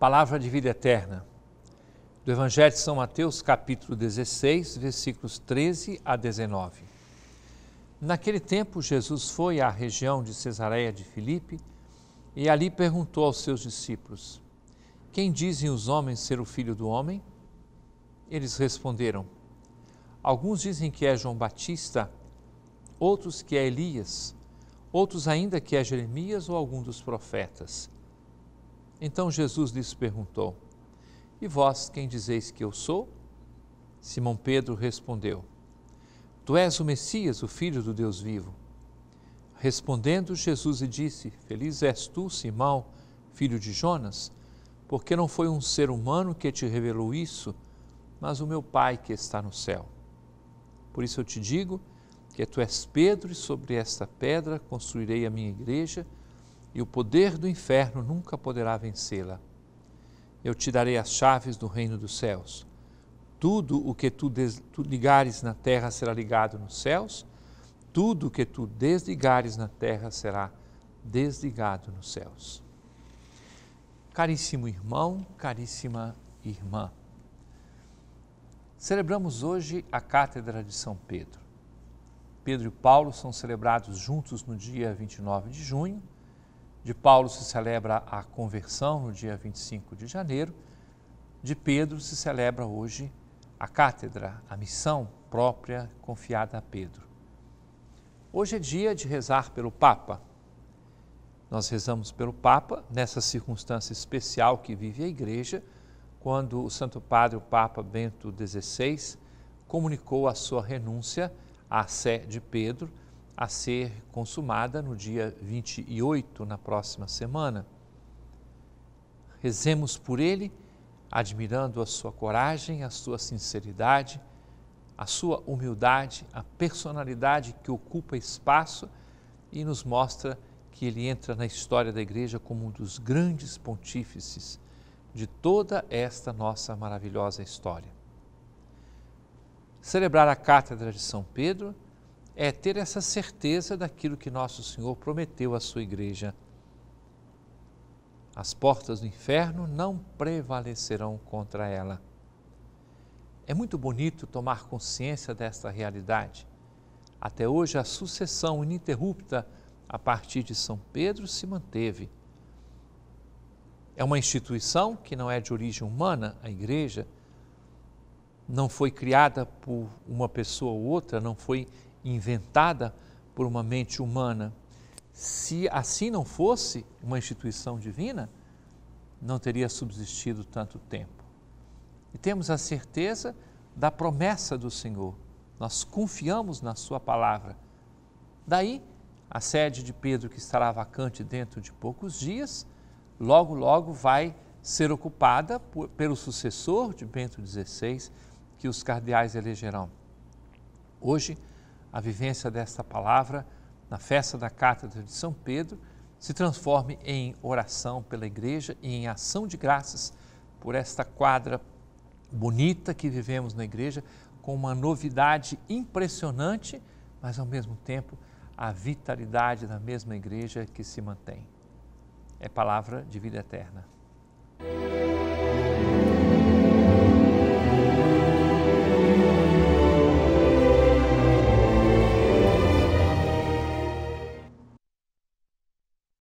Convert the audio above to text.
Palavra de vida eterna. Do Evangelho de São Mateus, capítulo 16, versículos 13 a 19. Naquele tempo, Jesus foi à região de Cesareia de Filipe e ali perguntou aos seus discípulos: Quem dizem os homens ser o filho do homem? Eles responderam: Alguns dizem que é João Batista, outros que é Elias, outros ainda que é Jeremias ou algum dos profetas. Então Jesus lhes perguntou: E vós quem dizeis que eu sou? Simão Pedro respondeu: Tu és o Messias, o Filho do Deus vivo. Respondendo, Jesus lhe disse: Feliz és tu, Simão, filho de Jonas, porque não foi um ser humano que te revelou isso, mas o meu Pai que está no céu. Por isso eu te digo que tu és Pedro, e sobre esta pedra construirei a minha igreja e o poder do inferno nunca poderá vencê-la. Eu te darei as chaves do reino dos céus. Tudo o que tu, tu ligares na terra será ligado nos céus, tudo o que tu desligares na terra será desligado nos céus. Caríssimo irmão, caríssima irmã, celebramos hoje a Cátedra de São Pedro. Pedro e Paulo são celebrados juntos no dia 29 de junho de Paulo se celebra a conversão no dia 25 de janeiro, de Pedro se celebra hoje a cátedra, a missão própria confiada a Pedro. Hoje é dia de rezar pelo Papa. Nós rezamos pelo Papa nessa circunstância especial que vive a Igreja, quando o Santo Padre, o Papa Bento XVI, comunicou a sua renúncia à sé de Pedro a ser consumada no dia 28, na próxima semana. Rezemos por ele, admirando a sua coragem, a sua sinceridade, a sua humildade, a personalidade que ocupa espaço e nos mostra que ele entra na história da igreja como um dos grandes pontífices de toda esta nossa maravilhosa história. Celebrar a Cátedra de São Pedro é ter essa certeza daquilo que nosso Senhor prometeu à sua igreja. As portas do inferno não prevalecerão contra ela. É muito bonito tomar consciência desta realidade. Até hoje, a sucessão ininterrupta a partir de São Pedro se manteve. É uma instituição que não é de origem humana, a igreja, não foi criada por uma pessoa ou outra, não foi inventada por uma mente humana. Se assim não fosse uma instituição divina, não teria subsistido tanto tempo. E temos a certeza da promessa do Senhor. Nós confiamos na Sua palavra. Daí, a sede de Pedro, que estará vacante dentro de poucos dias, logo, logo vai ser ocupada por, pelo sucessor de Bento XVI, que os cardeais elegerão. Hoje, a vivência desta palavra na festa da Cátedra de São Pedro se transforme em oração pela igreja e em ação de graças por esta quadra bonita que vivemos na igreja, com uma novidade impressionante, mas ao mesmo tempo a vitalidade da mesma igreja que se mantém. É palavra de vida eterna.